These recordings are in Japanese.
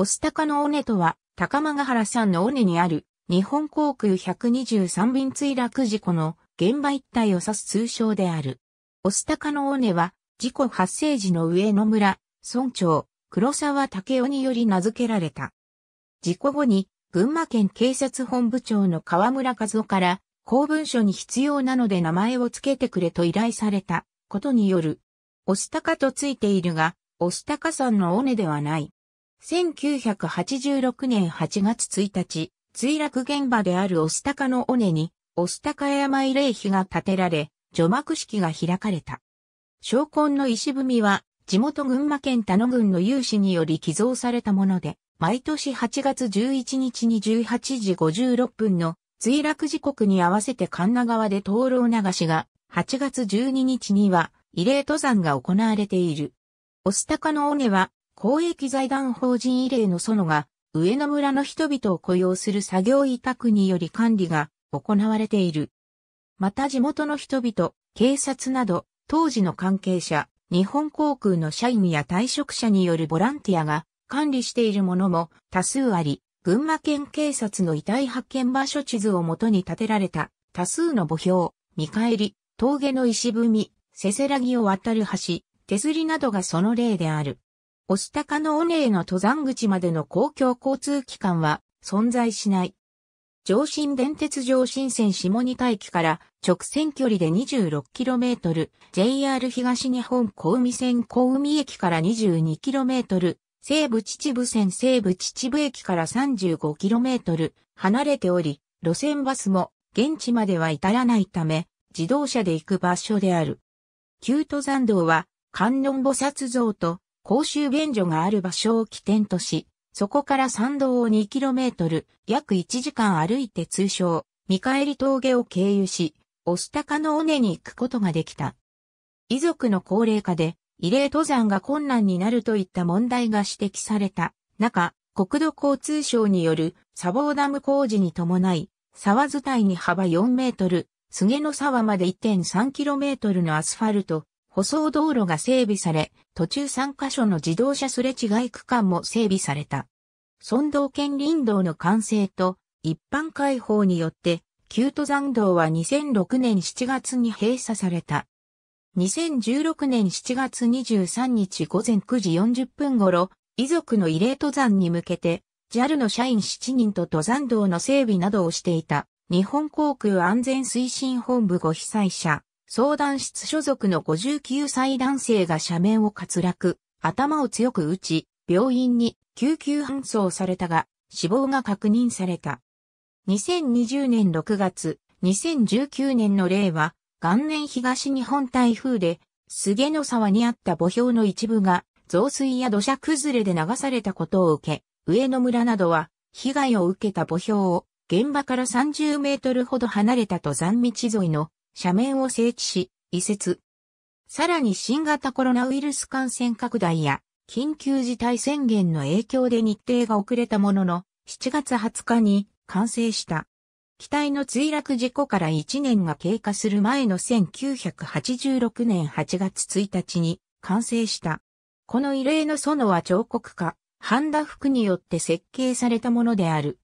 御巣鷹の尾根とは、高間ヶ原山の尾根にある、日本航空123便墜落事故の現場一帯を指す通称である。御巣鷹の尾根は、事故発生時の上野村、村長、黒沢武雄により名付けられた。事故後に、群馬県警察本部長の河村和夫から、公文書に必要なので名前を付けてくれと依頼されたことによる。御巣鷹とついているが、御巣さんの尾根ではない。1986年8月1日、墜落現場であるオスタカの尾根に、オスタカ山慰霊碑が建てられ、除幕式が開かれた。昇魂の石踏みは、地元群馬県田野郡の有志により寄贈されたもので、毎年8月11日に18時56分の墜落時刻に合わせて神奈川で灯籠流しが、8月12日には慰霊登山が行われている。オスタカの尾根は公益財団法人異例の園が、上野村の人々を雇用する作業委託により管理が行われている。また地元の人々、警察など、当時の関係者、日本航空の社員や退職者によるボランティアが管理しているものも多数あり、群馬県警察の遺体発見場所地図をもとに建てられた多数の墓標、見返り、峠の石踏み、せせらぎを渡る橋、手すりなどがその例である。したかの尾根の登山口までの公共交通機関は存在しない。上新電鉄上新線下仁田駅から直線距離で 26km、JR 東日本小海線小海駅から 22km、西部秩父線西部秩父駅から 35km 離れており、路線バスも現地までは至らないため、自動車で行く場所である。旧登山道は観音菩薩像と公衆便所がある場所を起点とし、そこから参道を 2km、約1時間歩いて通称、見返り峠を経由し、オスタカの尾根に行くことができた。遺族の高齢化で、異例登山が困難になるといった問題が指摘された中、国土交通省による砂防ダム工事に伴い、沢伝いに幅4メートル、菅の沢まで 1.3km のアスファルト、舗装道路が整備され、途中3カ所の自動車すれ違い区間も整備された。村道県林道の完成と一般開放によって、旧登山道は2006年7月に閉鎖された。2016年7月23日午前9時40分頃、遺族の慰霊登山に向けて、JAL の社員7人と登山道の整備などをしていた、日本航空安全推進本部ご被災者、相談室所属の59歳男性が斜面を滑落、頭を強く打ち、病院に救急搬送されたが、死亡が確認された。2020年6月、2019年の例は、元年東日本台風で、菅野沢にあった墓標の一部が、増水や土砂崩れで流されたことを受け、上野村などは、被害を受けた墓標を、現場から30メートルほど離れた登山道沿いの斜面を整地し、移設。さらに新型コロナウイルス感染拡大や緊急事態宣言の影響で日程が遅れたものの、7月20日に完成した。機体の墜落事故から1年が経過する前の1986年8月1日に完成した。この異例の園は彫刻家、半田福によって設計されたものである。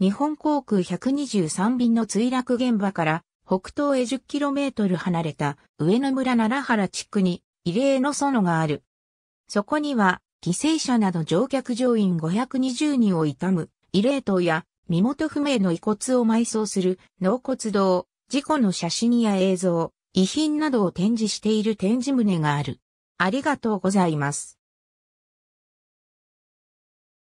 日本航空123便の墜落現場から北東へ 10km 離れた上野村奈良原地区に慰霊の園がある。そこには犠牲者など乗客乗員520人を悼む慰霊塔や身元不明の遺骨を埋葬する納骨堂、事故の写真や映像、遺品などを展示している展示棟がある。ありがとうございます。